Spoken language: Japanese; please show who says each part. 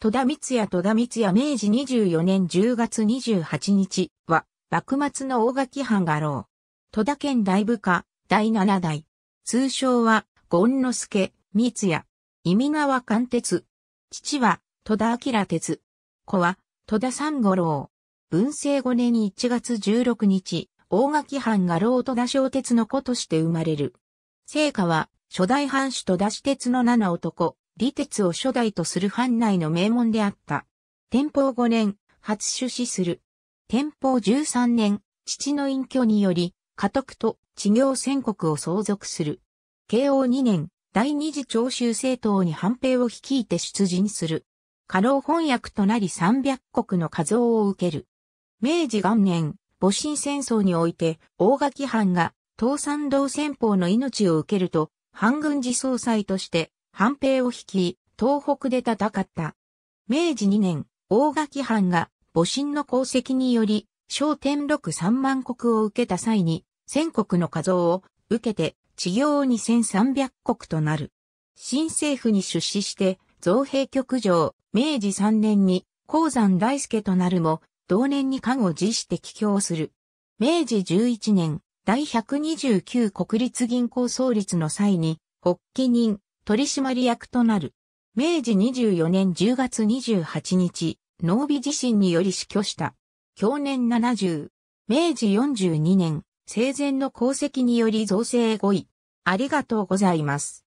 Speaker 1: 戸田光
Speaker 2: 也戸田光也明治24年10月28日は、幕末の大垣藩画廊。戸田県大部下、第7代。通称は、権之助、光也。意味川貫徹。父は、戸田明哲、子は、戸田三五郎。文政5年1月16日、大垣藩画廊戸田小鉄の子として生まれる。聖火は、初代藩主戸田市鉄の七男、李鉄を初代とする藩内の名門であった。天保5年、初出資する。天保13年、父の隠居により、家督と地行宣国を相続する。慶応2年、第二次長州政党に反兵を率いて出陣する。過労翻訳となり300国の数を受ける。明治元年、戊辰戦争において、大垣藩が、東山道戦法の命を受けると、藩軍事総裁として、藩兵を率い、東北で戦った。明治2年、大垣藩が母親の功績により、小天禄3万国を受けた際に、千国の数を受けて、地を2300国となる。新政府に出資して、造兵局上、明治3年に、鉱山大助となるも、同年に官を辞して帰郷する。明治11年、第129国立銀行創立の際に、発起人、取締役となる。明治24年10月28日、農美自身により死去した。去年70。明治42年、生前の功績により造成5位。ありがとうございま
Speaker 1: す。